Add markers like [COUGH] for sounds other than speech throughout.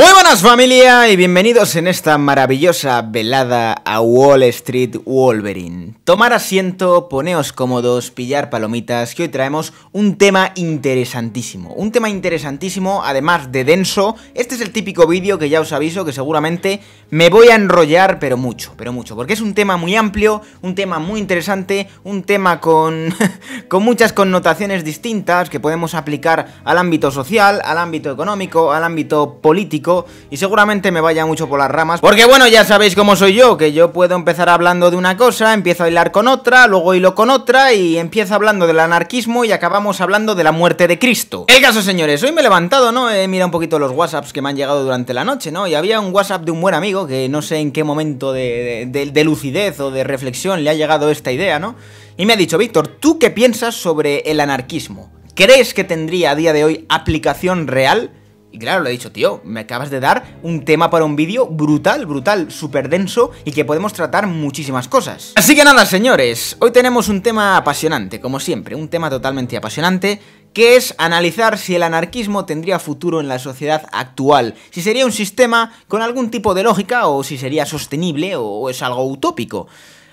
燃えま Buenas familia y bienvenidos en esta maravillosa velada a Wall Street Wolverine. Tomar asiento, poneos cómodos, pillar palomitas, que hoy traemos un tema interesantísimo. Un tema interesantísimo, además de denso. Este es el típico vídeo que ya os aviso que seguramente me voy a enrollar, pero mucho, pero mucho. Porque es un tema muy amplio, un tema muy interesante, un tema con, [LAUGHS] con muchas connotaciones distintas que podemos aplicar al ámbito social, al ámbito económico, al ámbito político y seguramente me vaya mucho por las ramas. Porque bueno, ya sabéis cómo soy yo, que yo puedo empezar hablando de una cosa, empiezo a hilar con otra, luego hilo con otra y empiezo hablando del anarquismo y acabamos hablando de la muerte de Cristo. El caso, señores, hoy me he levantado, ¿no? He mirado un poquito los WhatsApps que me han llegado durante la noche, ¿no? Y había un WhatsApp de un buen amigo que no sé en qué momento de, de lucidez o de reflexión le ha llegado esta idea, ¿no? Y me ha dicho, Víctor, ¿tú qué piensas sobre el anarquismo? ¿Crees que tendría a día de hoy aplicación real? Y claro, lo he dicho, tío, me acabas de dar un tema para un vídeo brutal, brutal, súper denso y que podemos tratar muchísimas cosas. Así que nada, señores, hoy tenemos un tema apasionante, como siempre, un tema totalmente apasionante que es analizar si el anarquismo tendría futuro en la sociedad actual, si sería un sistema con algún tipo de lógica o si sería sostenible o es algo utópico.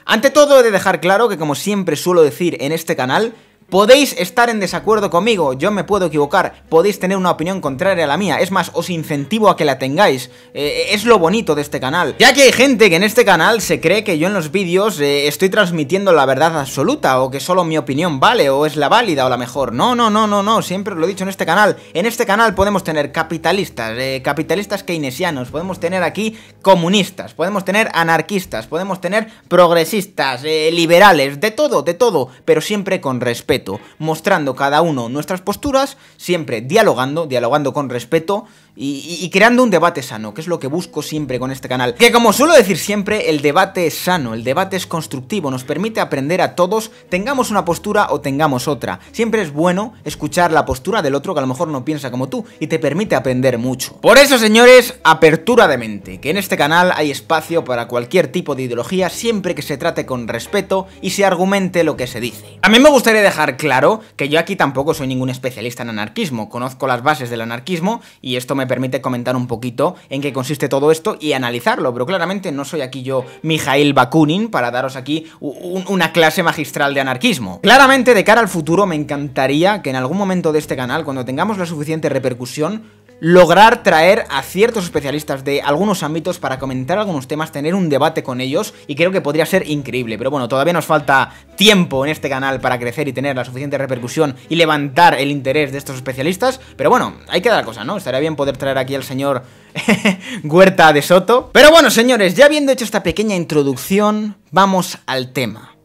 Ante todo, he de dejar claro que como siempre suelo decir en este canal, Podéis estar en desacuerdo conmigo, yo me puedo equivocar, podéis tener una opinión contraria a la mía, es más, os incentivo a que la tengáis, eh, eh, es lo bonito de este canal. Ya que hay gente que en este canal se cree que yo en los vídeos eh, estoy transmitiendo la verdad absoluta, o que solo mi opinión vale, o es la válida o la mejor. No, no, no, no, no, siempre lo he dicho en este canal. En este canal podemos tener capitalistas, capitalistas keynesianos, podemos tener aquí comunistas, podemos tener anarquistas, podemos tener progresistas, liberales, de todo, de todo, pero siempre con respeto mostrando cada uno nuestras posturas, siempre dialogando, dialogando con respeto, y, creando un debate sano, que es lo que busco siempre con este canal. Que como suelo decir siempre, el debate es sano, el debate es constructivo, nos permite aprender a todos, tengamos una postura o tengamos otra. Siempre es bueno escuchar la postura del otro que a lo mejor no piensa como tú y te permite aprender mucho. Por eso, señores, apertura de mente, que en este canal hay espacio para cualquier tipo de ideología siempre que se trate con respeto y se argumente lo que se dice. A mí me gustaría dejar claro que yo aquí tampoco soy ningún especialista en anarquismo, conozco las bases del anarquismo y esto me permite comentar un poquito en qué consiste todo esto y analizarlo, pero claramente no soy aquí yo Mijail Bakunin para daros aquí una clase magistral de anarquismo. Claramente de cara al futuro me encantaría que en algún momento de este canal, cuando tengamos la suficiente repercusión, lograr traer a ciertos especialistas de algunos ámbitos para comentar algunos temas, tener un debate con ellos y creo que podría ser increíble. Pero bueno, todavía nos falta tiempo en este canal para crecer y tener la suficiente repercusión y levantar el interés de estos especialistas. Pero bueno, hay que dar cosa ¿no? Estaría bien poder traer aquí al señor [LAUGHS] Huerta de Soto. Pero bueno, señores, ya habiendo hecho esta pequeña introducción, vamos al tema.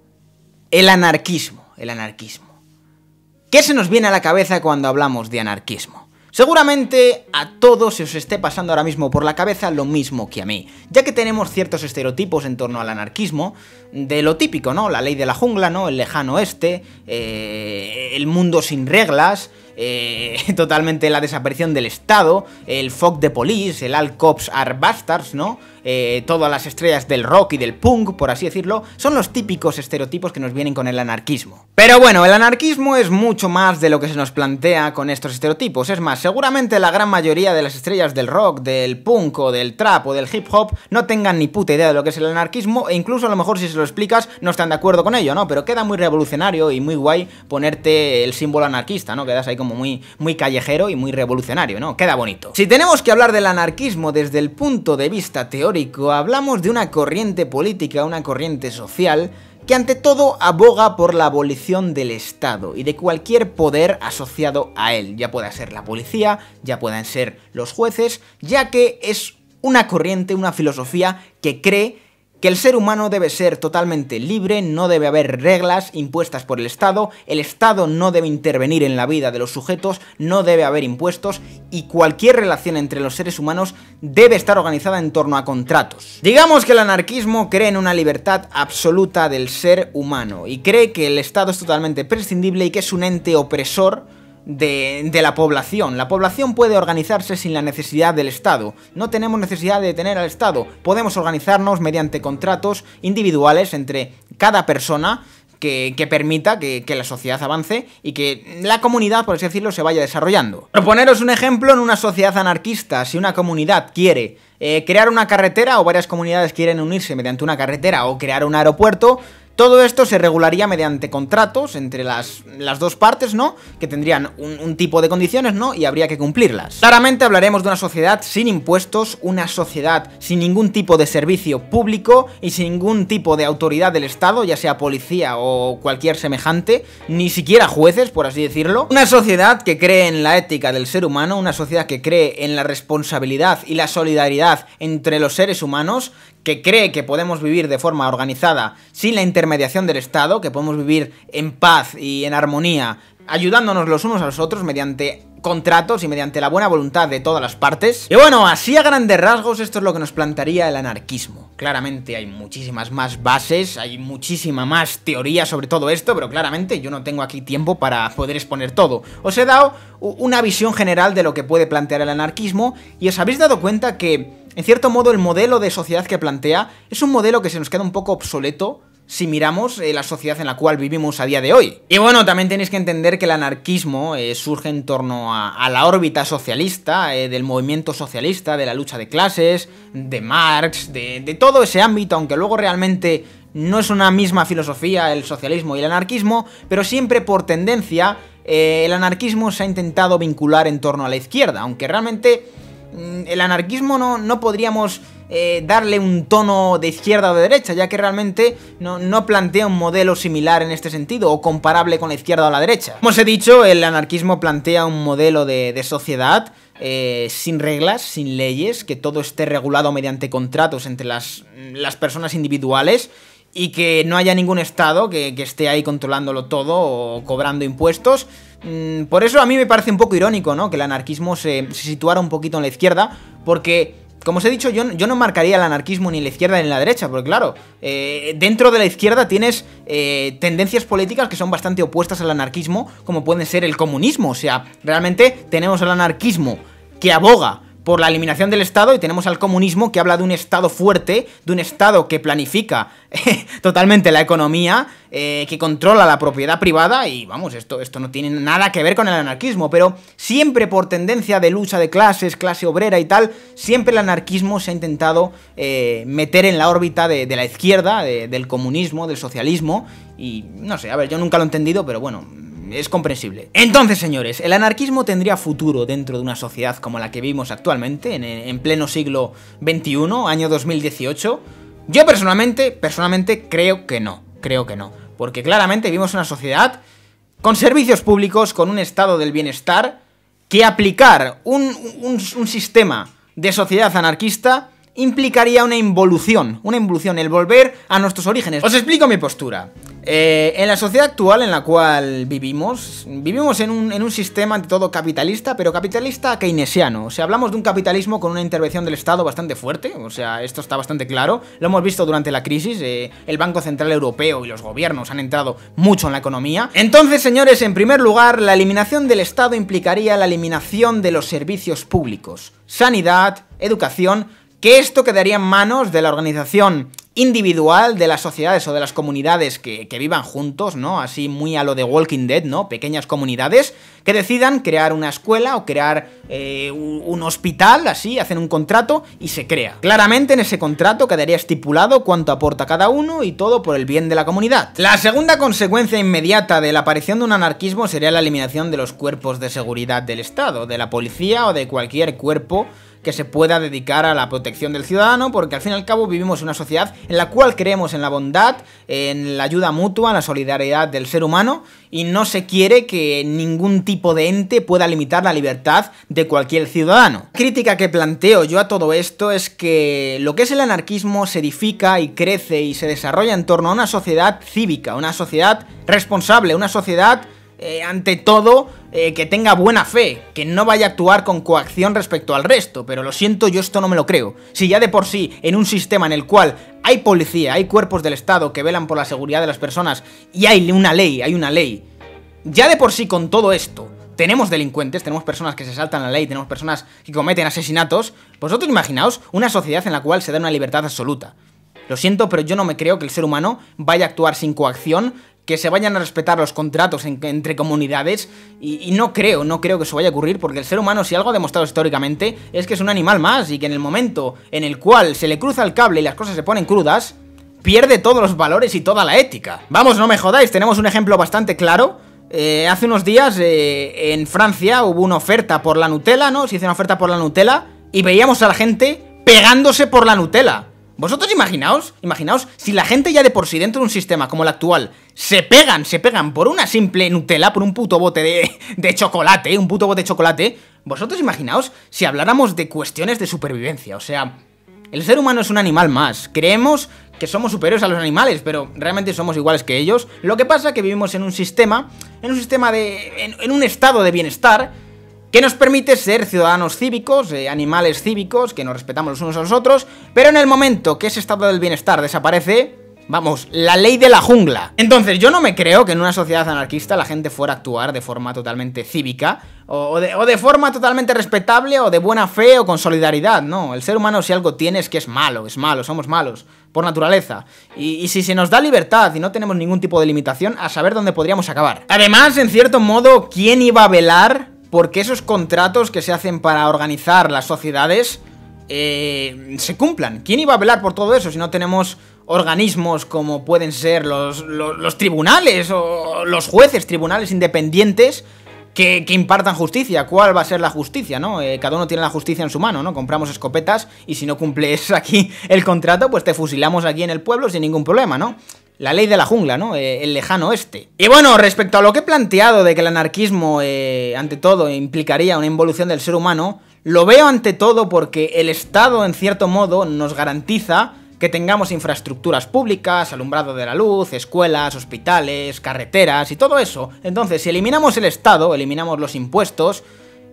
El anarquismo, el anarquismo. ¿Qué se nos viene a la cabeza cuando hablamos de anarquismo? Seguramente a todos se os esté pasando ahora mismo por la cabeza lo mismo que a mí, ya que tenemos ciertos estereotipos en torno al anarquismo, de lo típico, ¿no? La ley de la jungla, ¿no? El lejano este, el mundo sin reglas, eh, [LAUGHS] totalmente la desaparición del Estado, el Fog de Police, el All Cops Are Bastards, ¿no? Eh, todas las estrellas del rock y del punk, por así decirlo, son los típicos estereotipos que nos vienen con el anarquismo. Pero bueno, el anarquismo es mucho más de lo que se nos plantea con estos estereotipos. Es más, seguramente la gran mayoría de las estrellas del rock, del punk o del trap o del hip hop no tengan ni puta idea de lo que es el anarquismo e incluso a lo mejor si se lo explicas no están de acuerdo con ello, ¿no? Pero queda muy revolucionario y muy guay ponerte el símbolo anarquista, ¿no? Quedas ahí como muy, muy callejero y muy revolucionario, ¿no? Queda bonito. Si tenemos que hablar del anarquismo desde el punto de vista teórico, hablamos de una corriente política, una corriente social que ante todo aboga por la abolición del Estado y de cualquier poder asociado a él, ya pueda ser la policía, ya puedan ser los jueces, ya que es una corriente, una filosofía que cree que el ser humano debe ser totalmente libre, no debe haber reglas impuestas por el Estado, el Estado no debe intervenir en la vida de los sujetos, no debe haber impuestos y cualquier relación entre los seres humanos debe estar organizada en torno a contratos. Digamos que el anarquismo cree en una libertad absoluta del ser humano y cree que el Estado es totalmente prescindible y que es un ente opresor de, la población. La población puede organizarse sin la necesidad del Estado. No tenemos necesidad de tener al Estado. Podemos organizarnos mediante contratos individuales entre cada persona que, permita que, la sociedad avance y que la comunidad, por así decirlo, se vaya desarrollando. Por poneros un ejemplo, en una sociedad anarquista, si una comunidad quiere eh, crear una carretera o varias comunidades quieren unirse mediante una carretera o crear un aeropuerto, todo esto se regularía mediante contratos entre las, las dos partes, ¿no? Que tendrían un, un, tipo de condiciones, ¿no? Y habría que cumplirlas. Claramente hablaremos de una sociedad sin impuestos, una sociedad sin ningún tipo de servicio público y sin ningún tipo de autoridad del Estado, ya sea policía o cualquier semejante, ni siquiera jueces, por así decirlo. Una sociedad que cree en la ética del ser humano, una sociedad que cree en la responsabilidad y la solidaridad entre los seres humanos, que cree que podemos vivir de forma organizada sin la intermediación del Estado, que podemos vivir en paz y en armonía, ayudándonos los unos a los otros mediante contratos y mediante la buena voluntad de todas las partes. Y bueno, así a grandes rasgos esto es lo que nos plantearía el anarquismo. Claramente hay muchísimas más bases, hay muchísima más teoría sobre todo esto, pero claramente yo no tengo aquí tiempo para poder exponer todo. Os he dado una visión general de lo que puede plantear el anarquismo y os habéis dado cuenta que en cierto modo, el modelo de sociedad que plantea es un modelo que se nos queda un poco obsoleto si miramos eh, la sociedad en la cual vivimos a día de hoy. Y bueno, también tenéis que entender que el anarquismo eh, surge en torno a, la órbita socialista, eh, del movimiento socialista, de la lucha de clases, de Marx, de, todo ese ámbito, aunque luego realmente no es una misma filosofía el socialismo y el anarquismo, pero siempre por tendencia el anarquismo se ha intentado vincular en torno a la izquierda, aunque realmente Mm, el anarquismo no, podríamos eh, darle un tono de izquierda o de derecha, ya que realmente no, plantea un modelo similar en este sentido, o comparable con la izquierda o la derecha. Como os he dicho, el anarquismo plantea un modelo de, sociedad eh, sin reglas, sin leyes, que todo esté regulado mediante contratos entre las, personas individuales, y que no haya ningún Estado que, que esté ahí controlándolo todo o cobrando impuestos, Mm, por eso a mí me parece un poco irónico, ¿no? Que el anarquismo se, situara un poquito en la izquierda, porque como os he dicho, yo, no marcaría el anarquismo ni la izquierda ni la derecha, porque claro, eh, dentro de la izquierda tienes eh, tendencias políticas que son bastante opuestas al anarquismo, como pueden ser el comunismo. O sea, realmente tenemos el anarquismo que aboga por la eliminación del Estado y tenemos al comunismo que habla de un Estado fuerte, de un Estado que planifica [LAUGHS] totalmente la economía, eh, que controla la propiedad privada y vamos, esto, esto no tiene nada que ver con el anarquismo, pero siempre por tendencia de lucha de clases, clase obrera y tal, siempre el anarquismo se ha intentado eh, meter en la órbita de, la izquierda, del comunismo, del socialismo y no sé, a ver, yo nunca lo he entendido, pero bueno, es comprensible. Entonces, señores, el anarquismo tendría futuro dentro de una sociedad como la que vivimos actualmente, en, pleno siglo XXI, año 2018. Yo personalmente, personalmente creo que no, creo que no. Porque claramente vivimos una sociedad con servicios públicos, con un estado del bienestar, que aplicar un sistema de sociedad anarquista implicaría una involución, una involución, el volver a nuestros orígenes. Os explico mi postura. Eh, en la sociedad actual en la cual vivimos, vivimos en un, sistema ante todo capitalista, pero capitalista keynesiano. O sea, hablamos de un capitalismo con una intervención del Estado bastante fuerte, o sea, esto está bastante claro. Lo hemos visto durante la crisis, eh, el Banco Central Europeo y los gobiernos han entrado mucho en la economía. Entonces, señores, en primer lugar, la eliminación del Estado implicaría la eliminación de los servicios públicos, sanidad, educación, que esto quedaría en manos de la organización individual de las sociedades o de las comunidades que, vivan juntos, ¿no? Así muy a lo de Walking Dead, ¿no? Pequeñas comunidades que decidan crear una escuela o crear eh, un hospital, así, hacen un contrato y se crea. Claramente en ese contrato quedaría estipulado cuánto aporta cada uno y todo por el bien de la comunidad. La segunda consecuencia inmediata de la aparición de un anarquismo sería la eliminación de los cuerpos de seguridad del Estado, de la policía o de cualquier cuerpo que se pueda dedicar a la protección del ciudadano, porque al fin y al cabo vivimos en una sociedad en la cual creemos en la bondad, en la ayuda mutua, en la solidaridad del ser humano, y no se quiere que ningún tipo de ente pueda limitar la libertad de cualquier ciudadano. La crítica que planteo yo a todo esto es que lo que es el anarquismo se edifica y crece y se desarrolla en torno a una sociedad cívica, una sociedad responsable, una sociedad eh, ante todo, eh, que tenga buena fe, que no vaya a actuar con coacción respecto al resto, pero lo siento, yo esto no me lo creo. Si ya de por sí, en un sistema en el cual hay policía, hay cuerpos del Estado que velan por la seguridad de las personas, y hay una ley, hay una ley, ya de por sí con todo esto, tenemos delincuentes, tenemos personas que se saltan la ley, tenemos personas que cometen asesinatos, vosotros imaginaos una sociedad en la cual se da una libertad absoluta. Lo siento, pero yo no me creo que el ser humano vaya a actuar sin coacción que se vayan a respetar los contratos entre comunidades y, no creo, no creo que eso vaya a ocurrir porque el ser humano si algo ha demostrado históricamente es que es un animal más y que en el momento en el cual se le cruza el cable y las cosas se ponen crudas, pierde todos los valores y toda la ética. Vamos, no me jodáis, tenemos un ejemplo bastante claro. Eh, hace unos días eh, en Francia hubo una oferta por la Nutella, ¿no? Se hizo una oferta por la Nutella y veíamos a la gente pegándose por la Nutella. Vosotros imaginaos, imaginaos, si la gente ya de por sí dentro de un sistema como el actual se pegan, se pegan por una simple Nutella, por un puto bote de, de chocolate, un puto bote de chocolate, vosotros imaginaos si habláramos de cuestiones de supervivencia, o sea, el ser humano es un animal más, creemos que somos superiores a los animales, pero realmente somos iguales que ellos, lo que pasa es que vivimos en un sistema, en un sistema de, en un estado de bienestar, que nos permite ser ciudadanos cívicos, eh, animales cívicos, que nos respetamos los unos a los otros, pero en el momento que ese estado del bienestar desaparece, Vamos, la ley de la jungla. Entonces, yo no me creo que en una sociedad anarquista la gente fuera a actuar de forma totalmente cívica, o de, forma totalmente respetable, o de buena fe, o con solidaridad. No, el ser humano si algo tiene es que es malo, es malo, somos malos, por naturaleza. Y, y si se nos da libertad y no tenemos ningún tipo de limitación, a saber dónde podríamos acabar. Además, en cierto modo, ¿quién iba a velar porque esos contratos que se hacen para organizar las sociedades eh, se cumplan. ¿Quién iba a velar por todo eso si no tenemos organismos como pueden ser los, tribunales o los jueces, tribunales independientes? Que, impartan justicia. ¿Cuál va a ser la justicia, no? Eh, cada uno tiene la justicia en su mano, ¿no? Compramos escopetas y si no cumples [LAUGHS] aquí el contrato, pues te fusilamos aquí en el pueblo sin ningún problema, ¿no? la ley de la jungla, ¿no? Eh, el lejano oeste. Y bueno, respecto a lo que he planteado de que el anarquismo, eh, ante todo, implicaría una involución del ser humano, lo veo ante todo porque el Estado, en cierto modo, nos garantiza que tengamos infraestructuras públicas, alumbrado de la luz, escuelas, hospitales, carreteras y todo eso. Entonces, si eliminamos el Estado, eliminamos los impuestos,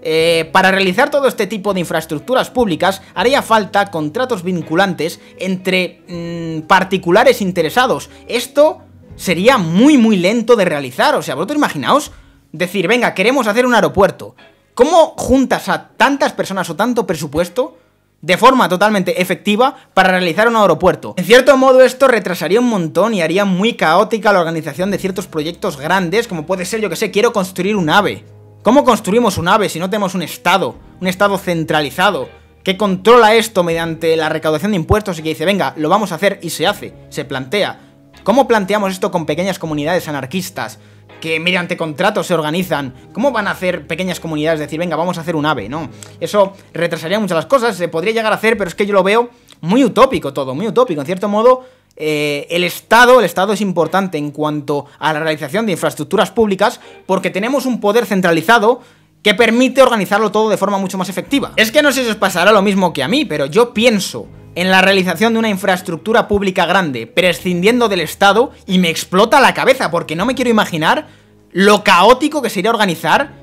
eh, para realizar todo este tipo de infraestructuras públicas haría falta contratos vinculantes entre mm, particulares interesados. Esto sería muy muy lento de realizar, o sea, vosotros imaginaos decir, venga, queremos hacer un aeropuerto. ¿Cómo juntas a tantas personas o tanto presupuesto de forma totalmente efectiva para realizar un aeropuerto. En cierto modo esto retrasaría un montón y haría muy caótica la organización de ciertos proyectos grandes, como puede ser, yo que sé, quiero construir un ave. ¿Cómo construimos un AVE si no tenemos un Estado? Un Estado centralizado que controla esto mediante la recaudación de impuestos y que dice, venga, lo vamos a hacer y se hace, se plantea. ¿Cómo planteamos esto con pequeñas comunidades anarquistas que mediante contratos se organizan? ¿Cómo van a hacer pequeñas comunidades decir, venga, vamos a hacer un ave? No, eso retrasaría muchas las cosas, se podría llegar a hacer, pero es que yo lo veo muy utópico todo, muy utópico. En cierto modo, eh, el Estado, el Estado es importante en cuanto a la realización de infraestructuras públicas porque tenemos un poder centralizado que permite organizarlo todo de forma mucho más efectiva. Es que no sé si os pasará lo mismo que a mí, pero yo pienso en la realización de una infraestructura pública grande, prescindiendo del Estado, y me explota la cabeza porque no me quiero imaginar lo caótico que sería organizar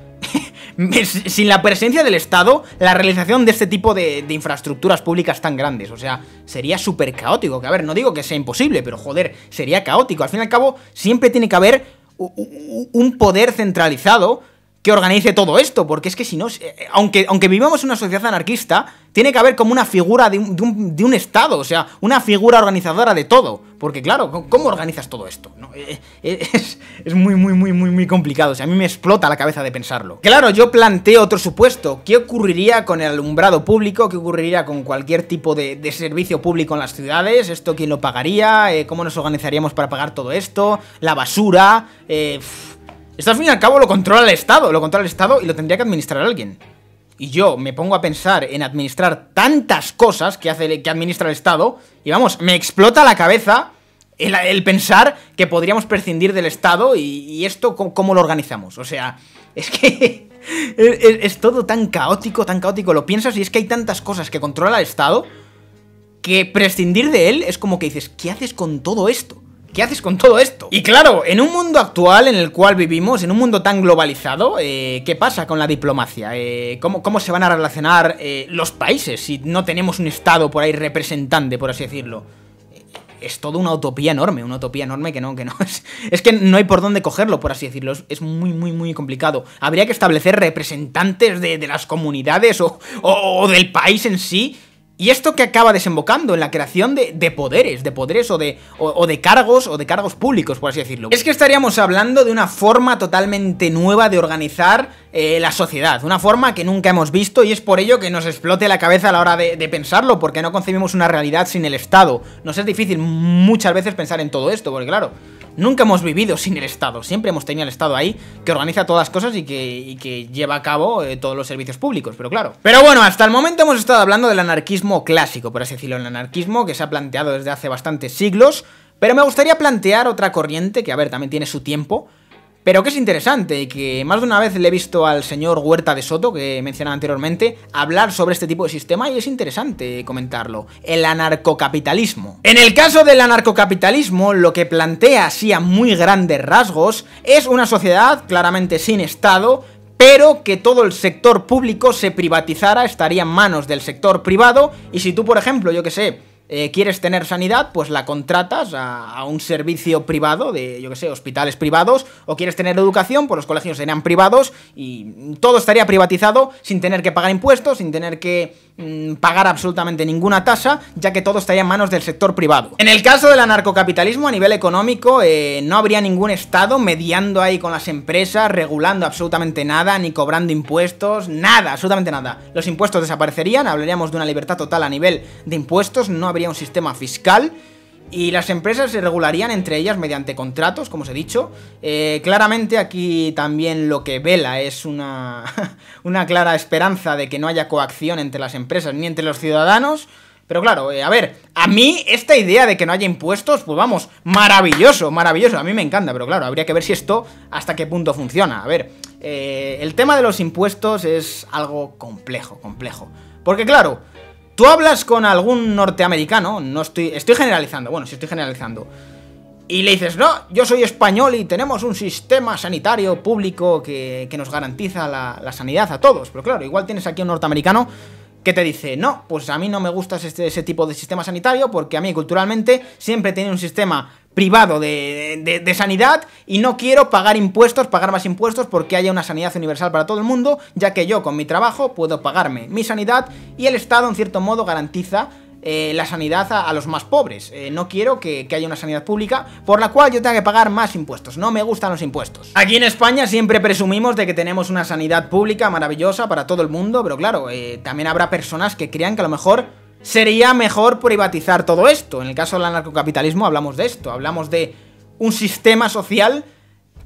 sin la presencia del Estado, la realización de este tipo de, infraestructuras públicas tan grandes. O sea, sería súper caótico. Que a ver, no digo que sea imposible, pero joder, sería caótico. Al fin y al cabo, siempre tiene que haber un poder centralizado que organice todo esto, porque es que si no, eh, eh, aunque, aunque vivamos una sociedad anarquista, tiene que haber como una figura de un, Estado, o sea, una figura organizadora de todo, porque claro, ¿cómo organizas todo esto? Eh, [LAUGHS] es, muy, muy, muy, muy, muy complicado, o a mí me explota la cabeza de pensarlo. Claro, yo planteo otro supuesto, ¿qué ocurriría con el alumbrado público? ¿Qué ocurriría con cualquier tipo de, servicio público en las ciudades? ¿Esto quién lo pagaría? ¿Cómo nos organizaríamos para pagar todo esto? ¿La basura? Eh, esto al fin y al cabo lo controla el Estado, lo controla el Estado y lo tendría que administrar alguien. Y yo me pongo a pensar en administrar tantas cosas que, hace, que administra el Estado y vamos, me explota la cabeza el, pensar que podríamos prescindir del Estado y, esto ¿cómo, lo organizamos. O sea, es que [LAUGHS] es, todo tan caótico, tan caótico. Lo piensas y es que hay tantas cosas que controla el Estado que prescindir de él es como que dices, ¿qué haces con todo esto? ¿Qué haces con todo esto? Y claro, en un mundo actual en el cual vivimos, en un mundo tan globalizado, eh, ¿qué pasa con la diplomacia? Eh, ¿cómo, se van a relacionar eh, los países si no tenemos un Estado por ahí representante, por así decirlo? Es toda una utopía enorme, una utopía enorme que no, que no [LAUGHS] es. Es que no hay por dónde cogerlo, por así decirlo. Es, muy, muy, muy complicado. Habría que establecer representantes de, las comunidades o del país en sí y esto que acaba desembocando en la creación de, poderes, de poderes o de, de cargos o de cargos públicos, por así decirlo. Es que estaríamos hablando de una forma totalmente nueva de organizar eh, la sociedad, una forma que nunca hemos visto y es por ello que nos explote la cabeza a la hora de, de, pensarlo, porque no concebimos una realidad sin el Estado. Nos es difícil muchas veces pensar en todo esto, porque claro, Nunca hemos vivido sin el Estado, siempre hemos tenido el Estado ahí que organiza todas las cosas y que, lleva a cabo eh, todos los servicios públicos, pero claro. Pero bueno, hasta el momento hemos estado hablando del anarquismo clásico, por así decirlo, el anarquismo que se ha planteado desde hace bastantes siglos, pero me gustaría plantear otra corriente que, a ver, también tiene su tiempo, pero que es interesante, y que más de una vez le he visto al señor Huerta de Soto, que mencionaba anteriormente, hablar sobre este tipo de sistema y es interesante comentarlo. El anarcocapitalismo. En el caso del anarcocapitalismo, lo que plantea así a muy grandes rasgos es una sociedad claramente sin Estado, pero que todo el sector público se privatizara, estaría en manos del sector privado, y si tú, por ejemplo, yo que sé, eh, ¿Quieres tener sanidad? Pues la contratas a, un servicio privado de, yo qué sé, hospitales privados. ¿O quieres tener educación? Pues los colegios serían privados y todo estaría privatizado sin tener que pagar impuestos, sin tener que Mm, pagar absolutamente ninguna tasa, ya que todo estaría en manos del sector privado. En el caso del anarcocapitalismo a nivel económico, eh, no habría ningún Estado mediando ahí con las empresas, regulando absolutamente nada, ni cobrando impuestos, nada, absolutamente nada. Los impuestos desaparecerían, hablaríamos de una libertad total a nivel de impuestos, no habría un sistema fiscal. Y las empresas se regularían entre ellas mediante contratos, como os he dicho. Eh, claramente aquí también lo que vela es una, [LAUGHS] una clara esperanza de que no haya coacción entre las empresas ni entre los ciudadanos. Pero claro, eh, a ver, a mí esta idea de que no haya impuestos, pues vamos, maravilloso, maravilloso, a mí me encanta, pero claro, habría que ver si esto hasta qué punto funciona. A ver, eh, el tema de los impuestos es algo complejo, complejo. Porque claro, Tú hablas con algún norteamericano, no estoy, estoy generalizando, bueno, sí estoy generalizando, y le dices, no, yo soy español y tenemos un sistema sanitario público que, nos garantiza la, sanidad a todos. Pero claro, igual tienes aquí un norteamericano que te dice, no, pues a mí no me gusta ese, ese tipo de sistema sanitario porque a mí culturalmente siempre tiene un sistema privado de, de, sanidad y no quiero pagar impuestos, pagar más impuestos porque haya una sanidad universal para todo el mundo, ya que yo con mi trabajo puedo pagarme mi sanidad y el Estado en cierto modo garantiza eh, la sanidad a, los más pobres. Eh, no quiero que, haya una sanidad pública por la cual yo tenga que pagar más impuestos. No me gustan los impuestos. Aquí en España siempre presumimos de que tenemos una sanidad pública maravillosa para todo el mundo, pero claro, eh, también habrá personas que crean que a lo mejor sería mejor privatizar todo esto. En el caso del anarcocapitalismo hablamos de esto, hablamos de un sistema social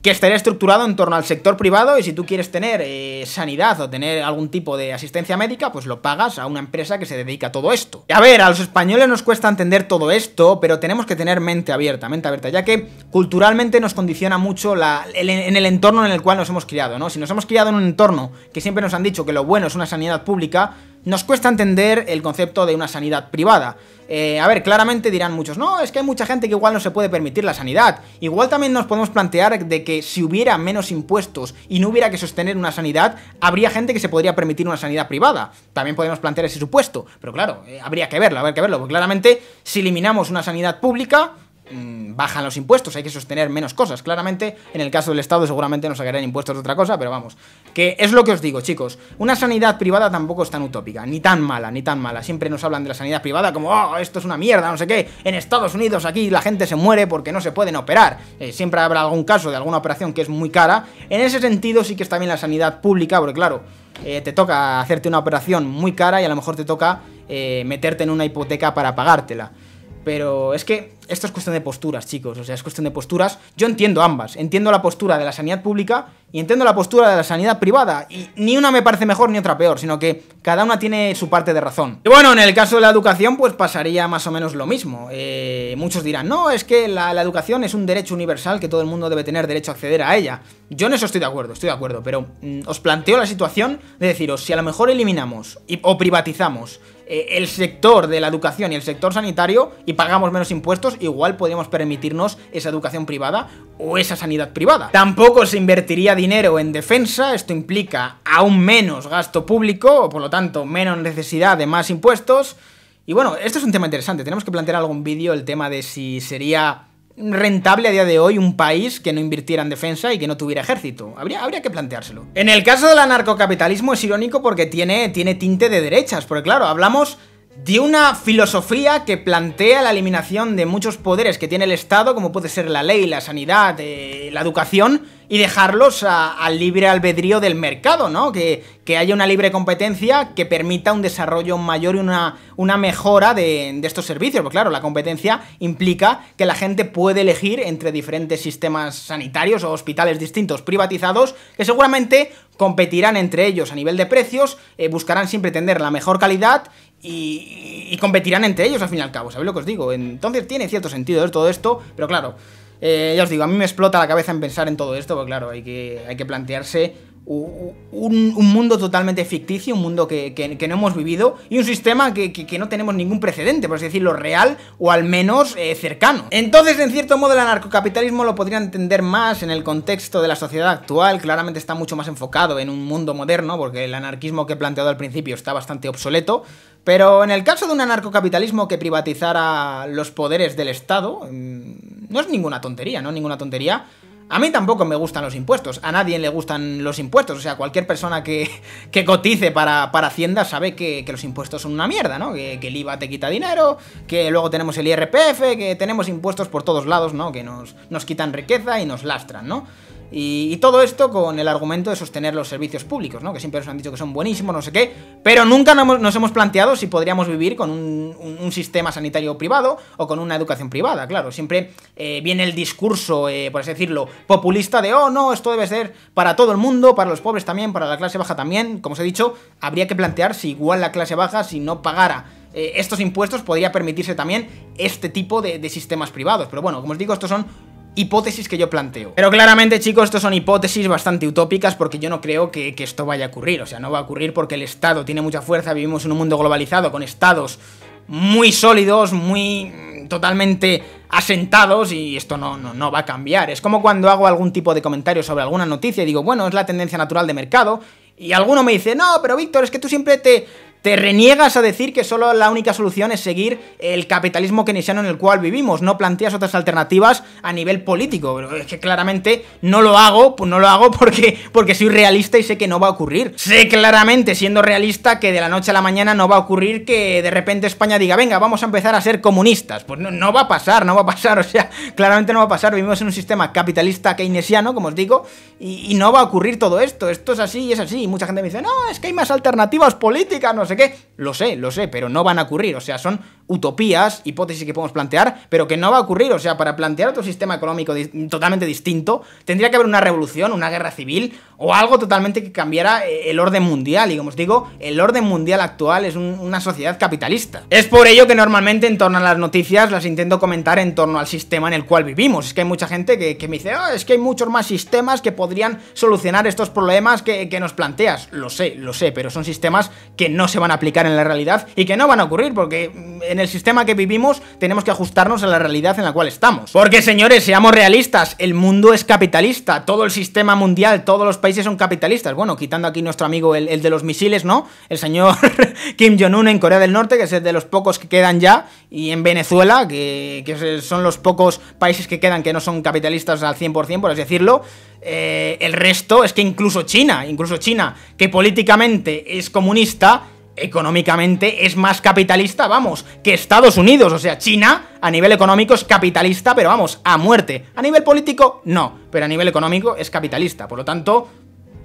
que estaría estructurado en torno al sector privado y si tú quieres tener eh, sanidad o tener algún tipo de asistencia médica, pues lo pagas a una empresa que se dedica a todo esto. Y a ver, a los españoles nos cuesta entender todo esto, pero tenemos que tener mente abierta, mente abierta, ya que culturalmente nos condiciona mucho en el entorno en el cual nos hemos criado, ¿no? Si nos hemos criado en un entorno que siempre nos han dicho que lo bueno es una sanidad pública, nos cuesta entender el concepto de una sanidad privada. Eh, a ver, claramente dirán muchos, no, es que hay mucha gente que igual no se puede permitir la sanidad. Igual también nos podemos plantear de que si hubiera menos impuestos y no hubiera que sostener una sanidad, habría gente que se podría permitir una sanidad privada. También podemos plantear ese supuesto, pero claro, eh, habría que verlo, habría que verlo, porque claramente si eliminamos una sanidad pública, Mm, bajan los impuestos, hay que sostener menos cosas. Claramente, en el caso del Estado seguramente nos sacarán impuestos de otra cosa, pero vamos, que es lo que os digo, chicos. Una sanidad privada tampoco es tan utópica, ni tan mala, ni tan mala. Siempre nos hablan de la sanidad privada como, oh, esto es una mierda, no sé qué. En Estados Unidos aquí la gente se muere porque no se pueden operar. Eh, siempre habrá algún caso de alguna operación que es muy cara. En ese sentido sí que está bien la sanidad pública, porque claro, eh, te toca hacerte una operación muy cara y a lo mejor te toca eh, meterte en una hipoteca para pagártela. Pero es que esto es cuestión de posturas, chicos. O sea, es cuestión de posturas. Yo entiendo ambas. Entiendo la postura de la sanidad pública y entiendo la postura de la sanidad privada. Y ni una me parece mejor ni otra peor, sino que cada una tiene su parte de razón. Y bueno, en el caso de la educación, pues pasaría más o menos lo mismo. Eh, muchos dirán, no, es que la, educación es un derecho universal que todo el mundo debe tener derecho a acceder a ella. Yo en eso estoy de acuerdo, estoy de acuerdo, pero mm, os planteo la situación de deciros, si a lo mejor eliminamos o privatizamos eh, el sector de la educación y el sector sanitario y pagamos menos impuestos, igual podríamos permitirnos esa educación privada o esa sanidad privada. Tampoco se invertiría dinero en defensa, esto implica aún menos gasto público, o por lo tanto menos necesidad de más impuestos. Y bueno, esto es un tema interesante, tenemos que plantear algún vídeo el tema de si sería rentable a día de hoy un país que no invirtiera en defensa y que no tuviera ejército. Habría, habría que planteárselo. En el caso del anarcocapitalismo es irónico porque tiene, tiene tinte de derechas, porque claro, hablamos de una filosofía que plantea la eliminación de muchos poderes que tiene el Estado, como puede ser la ley, la sanidad, eh, la educación, y dejarlos al libre albedrío del mercado, ¿no? Que, que, haya una libre competencia que permita un desarrollo mayor y una, una mejora de, de, estos servicios. Porque claro, la competencia implica que la gente puede elegir entre diferentes sistemas sanitarios o hospitales distintos privatizados que seguramente competirán entre ellos a nivel de precios, eh, buscarán siempre tener la mejor calidad y, competirán entre ellos al fin y al cabo, ¿sabéis lo que os digo? Entonces tiene cierto sentido todo esto, pero claro, eh, ya os digo, a mí me explota la cabeza en pensar en todo esto, porque claro, hay que, hay que plantearse un, mundo totalmente ficticio, un mundo que, no hemos vivido y un sistema que, no tenemos ningún precedente, por así decirlo, real o al menos eh, cercano. Entonces, en cierto modo, el anarcocapitalismo lo podría entender más en el contexto de la sociedad actual, claramente está mucho más enfocado en un mundo moderno, porque el anarquismo que he planteado al principio está bastante obsoleto, pero en el caso de un anarcocapitalismo que privatizara los poderes del Estado, mm, no es ninguna tontería, no ninguna tontería. A mí tampoco me gustan los impuestos, a nadie le gustan los impuestos, o sea, cualquier persona que, [LAUGHS] cotice para, para, Hacienda sabe que, los impuestos son una mierda, ¿no? Que, el IVA te quita dinero, que luego tenemos el IRPF, que tenemos impuestos por todos lados, ¿no? Que nos, nos quitan riqueza y nos lastran, ¿no? Y, todo esto con el argumento de sostener los servicios públicos, ¿no? Que siempre nos han dicho que son buenísimos, no sé qué, pero nunca nos hemos planteado si podríamos vivir con un, sistema sanitario privado o con una educación privada, claro. Siempre eh, viene el discurso, eh, por así decirlo, populista de, oh, no, esto debe ser para todo el mundo, para los pobres también, para la clase baja también. Como os he dicho, habría que plantear si igual la clase baja, si no pagara eh, estos impuestos podría permitirse también este tipo de, sistemas privados. Pero bueno, como os digo, estos son hipótesis que yo planteo. Pero claramente, chicos, esto son hipótesis bastante utópicas porque yo no creo que, esto vaya a ocurrir. O sea, no va a ocurrir porque el Estado tiene mucha fuerza, vivimos en un mundo globalizado con estados muy sólidos, muy mm, totalmente asentados y esto no, no, no va a cambiar. Es como cuando hago algún tipo de comentario sobre alguna noticia y digo, bueno, es la tendencia natural de mercado y alguno me dice, no, pero Víctor, es que tú siempre te te reniegas a decir que solo la única solución es seguir el capitalismo keynesiano en el cual vivimos, no planteas otras alternativas a nivel político. es que claramente no lo hago, pues no lo hago porque, porque soy realista y sé que no va a ocurrir. Sé claramente, siendo realista, que de la noche a la mañana no va a ocurrir que de repente España diga, venga, vamos a empezar a ser comunistas. Pues no, va a pasar, no va a pasar, [LAUGHS] o sea, claramente no va a pasar. Vivimos en un sistema capitalista keynesiano, como os digo, y, y no va a ocurrir todo esto. Esto es así y es así. Y mucha gente me dice, no, es que hay más alternativas políticas, no sé lo sé, lo sé, pero no van a ocurrir, o sea, son utopías, hipótesis que podemos plantear, pero que no va a ocurrir, o sea, para plantear otro sistema económico totalmente distinto, tendría que haber una revolución, una guerra civil o algo totalmente que cambiara eh, el orden mundial, y como os digo, el orden mundial actual es una sociedad capitalista. Es por ello que normalmente en torno a las noticias las intento comentar en torno al sistema en el cual vivimos, es que hay mucha gente que, me dice, ah, es que hay muchos más sistemas que podrían solucionar estos problemas que nos planteas, lo sé, lo sé, pero son sistemas que no se van a aplicar en la realidad y que no van a ocurrir porque en el sistema que vivimos tenemos que ajustarnos a la realidad en la cual estamos. Porque señores, seamos realistas, el mundo es capitalista, todo el sistema mundial, todos los países son capitalistas. Bueno, quitando aquí nuestro amigo el, de los misiles, ¿no? El señor [LAUGHS] Kim Jong-un en Corea del Norte, que es de los pocos que quedan ya, y en Venezuela, que, son los pocos países que quedan que no son capitalistas al 100%, por así decirlo. Eh, el resto es que incluso China, incluso China, que políticamente es comunista, económicamente es más capitalista, vamos, que Estados Unidos. O sea, China a nivel económico es capitalista, pero vamos, a muerte. A nivel político, no, pero a nivel económico es capitalista. Por lo tanto,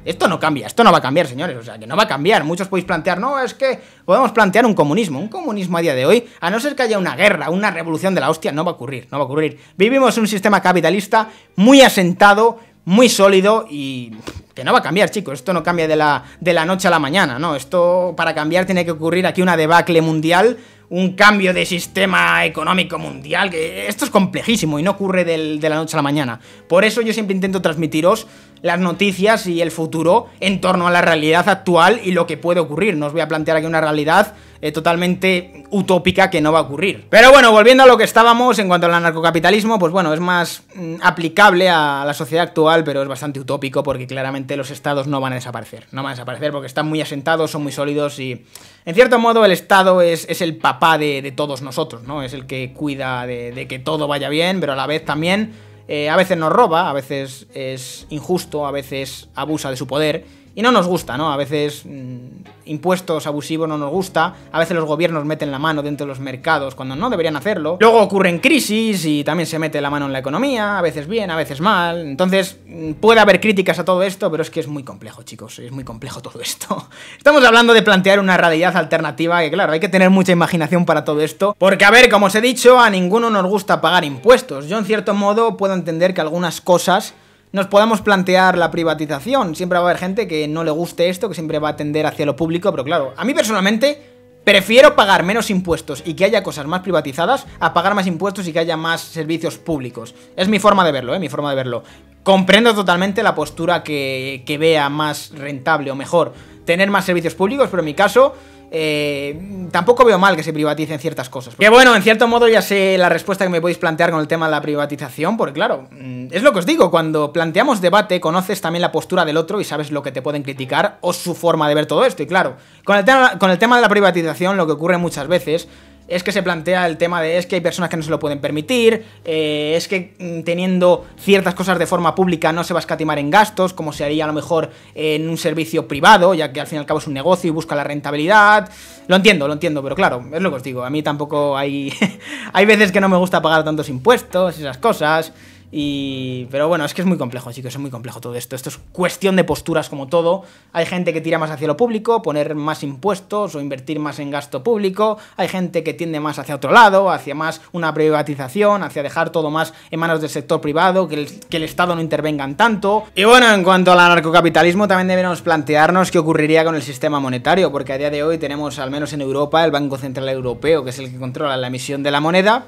esto no cambia, esto no va a cambiar, señores. O sea, que no va a cambiar. Muchos podéis plantear, no, es que podemos plantear un comunismo. Un comunismo a día de hoy, a no ser que haya una guerra, una revolución de la hostia, no va a ocurrir, no va a ocurrir. Vivimos un sistema capitalista muy asentado, muy sólido y que no va a cambiar, chicos. Esto no cambia de la, noche a la mañana, ¿no? Esto para cambiar tiene que ocurrir aquí una debacle mundial, un cambio de sistema económico mundial, que esto es complejísimo y no ocurre de la noche a la mañana. Por eso yo siempre intento transmitiros las noticias y el futuro en torno a la realidad actual y lo que puede ocurrir. No os voy a plantear aquí una realidad eh, totalmente utópica que no va a ocurrir. Pero bueno, volviendo a lo que estábamos en cuanto al anarcocapitalismo, pues bueno, es más mm, aplicable a la sociedad actual, pero es bastante utópico porque claramente los estados no van a desaparecer. No van a desaparecer porque están muy asentados, son muy sólidos y en cierto modo el estado es, el papá de, todos nosotros, ¿no? Es el que cuida de, que todo vaya bien, pero a la vez también... Eh, a veces nos roba, a veces es injusto, a veces abusa de su poder y no nos gusta, ¿no? A veces mm, impuestos abusivos no nos gusta, a veces los gobiernos meten la mano dentro de los mercados cuando no deberían hacerlo. Luego ocurren crisis y también se mete la mano en la economía, a veces bien, a veces mal. Entonces mm, puede haber críticas a todo esto, pero es que es muy complejo, chicos, es muy complejo todo esto. [LAUGHS] Estamos hablando de plantear una realidad alternativa que, claro, hay que tener mucha imaginación para todo esto, porque a ver, como os he dicho, a ninguno nos gusta pagar impuestos. Yo en cierto modo puedo entender que algunas cosas nos podamos plantear la privatización. Siempre va a haber gente que no le guste esto, que siempre va a tender hacia lo público, pero claro, a mí personalmente prefiero pagar menos impuestos y que haya cosas más privatizadas a pagar más impuestos y que haya más servicios públicos. Es mi forma de verlo, ¿eh? Mi forma de verlo. Comprendo totalmente la postura que, que vea más rentable o mejor tener más servicios públicos, pero en mi caso eh, tampoco veo mal que se privaticen ciertas cosas. Que bueno, en cierto modo ya sé la respuesta que me podéis plantear con el tema de la privatización, porque claro, mm, es lo que os digo, cuando planteamos debate conoces también la postura del otro y sabes lo que te pueden criticar o su forma de ver todo esto. Y claro, con el tema, con el tema de la privatización lo que ocurre muchas veces es que se plantea el tema de es que hay personas que no se lo pueden permitir, eh, es que mm, teniendo ciertas cosas de forma pública no se va a escatimar en gastos, como se haría a lo mejor en un servicio privado, ya que al fin y al cabo es un negocio y busca la rentabilidad. Lo entiendo, lo entiendo, pero claro, es lo que os digo, a mí tampoco hay... [LAUGHS] hay veces que no me gusta pagar tantos impuestos, esas cosas... Y, pero bueno, es que es muy complejo, chicos, es muy complejo todo esto. Esto es cuestión de posturas como todo. Hay gente que tira más hacia lo público, poner más impuestos o invertir más en gasto público. Hay gente que tiende más hacia otro lado, hacia más una privatización, hacia dejar todo más en manos del sector privado, que el, que el Estado no en tanto. Y bueno, en cuanto al anarcocapitalismo, también debemos plantearnos qué ocurriría con el sistema monetario, porque a día de hoy tenemos, al menos en Europa, el Banco Central Europeo, que es el que controla la emisión de la moneda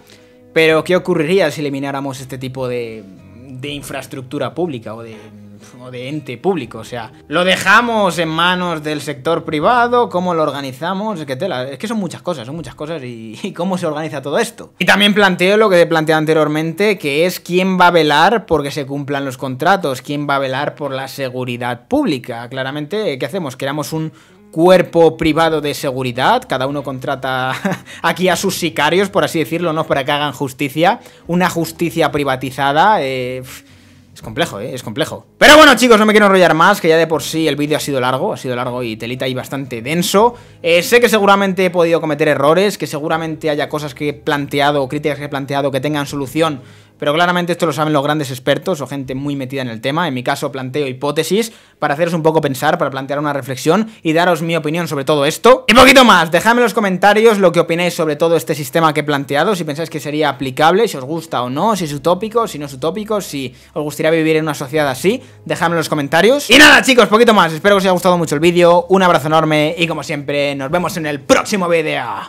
pero, ¿qué ocurriría si elimináramos este tipo de, de infraestructura pública o de, de ente público? O sea, ¿lo dejamos en manos del sector privado? ¿Cómo lo organizamos? Es que, tela, que son muchas cosas, son muchas cosas [LAUGHS] y, cómo se organiza todo esto. Y también planteo lo que planteé anteriormente, que es quién va a velar porque se cumplan los contratos, quién va a velar por la seguridad pública. Claramente, ¿qué hacemos? Creamos un cuerpo privado de seguridad, cada uno contrata [LAUGHS] aquí a sus sicarios, por así decirlo, ¿no? Para que hagan justicia, una justicia privatizada, eh, es complejo, ¿eh? Es complejo. Pero bueno, chicos, no me quiero enrollar más, que ya de por sí el vídeo ha sido largo, ha sido largo y telita y bastante denso. Eh, sé que seguramente he podido cometer errores, que seguramente haya cosas que he planteado, críticas que he planteado que tengan solución pero claramente esto lo saben los grandes expertos o gente muy metida en el tema. En mi caso planteo hipótesis para haceros un poco pensar, para plantear una reflexión y daros mi opinión sobre todo esto. Y poquito más, dejadme en los comentarios lo que opináis sobre todo este sistema que he planteado, si pensáis que sería aplicable, si os gusta o no, si es utópico, si no es utópico, si os gustaría vivir en una sociedad así, dejadme en los comentarios. Y nada chicos, poquito más, espero que os haya gustado mucho el vídeo, un abrazo enorme y como siempre nos vemos en el próximo vídeo.